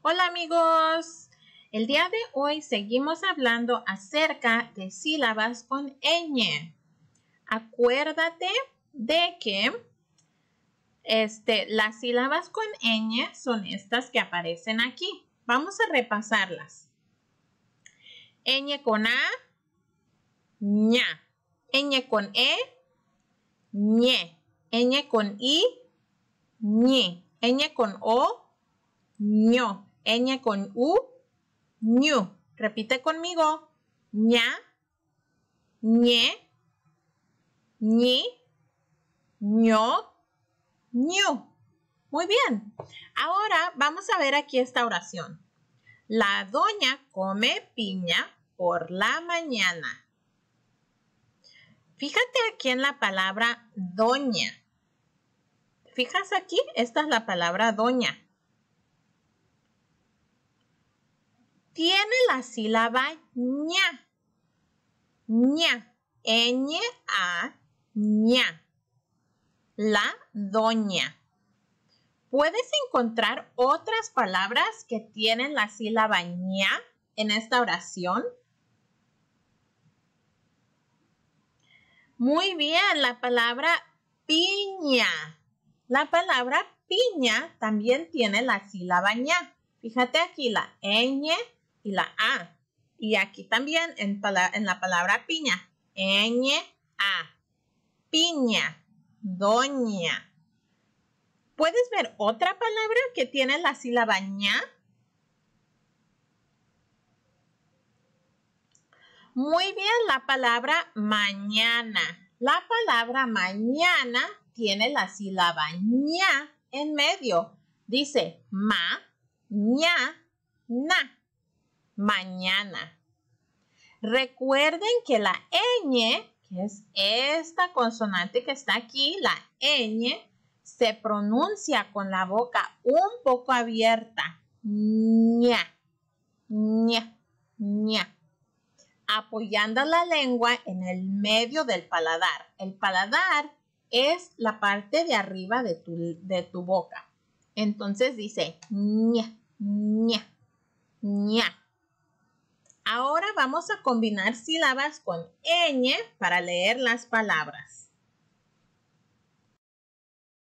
Hola amigos, el día de hoy seguimos hablando acerca de sílabas con ñ. Acuérdate de que este, las sílabas con ñ son estas que aparecen aquí. Vamos a repasarlas. ñ con a, ña. ñ con e, ñe. ñ con i, ñe. ñ con o, ño ñ con u, ñu. Repite conmigo, ña, ñe, ñi, ño, ñu. Muy bien. Ahora vamos a ver aquí esta oración. La doña come piña por la mañana. Fíjate aquí en la palabra doña. ¿Fijas aquí? Esta es la palabra doña. tiene la sílaba ña. ña. ña, A, ña. La doña. Puedes encontrar otras palabras que tienen la sílaba ña en esta oración. Muy bien, la palabra piña. La palabra piña también tiene la sílaba ña. Fíjate aquí la ñ, y la A. Y aquí también en, la palabra piña. Ñ, A. Piña. Doña. ¿Puedes ver otra palabra que tiene la sílaba ña? Muy bien, la palabra mañana. La palabra mañana tiene la sílaba ña en medio. Dice ma, ña, na mañana. Recuerden que la ñ, que es esta consonante que está aquí, la ñ, se pronuncia con la boca un poco abierta. ña, ña, ña. Apoyando la lengua en el medio del paladar. El paladar es la parte de arriba de tu, de tu boca. Entonces dice ña, ña, ña. Ahora vamos a combinar sílabas con ñ para leer las palabras.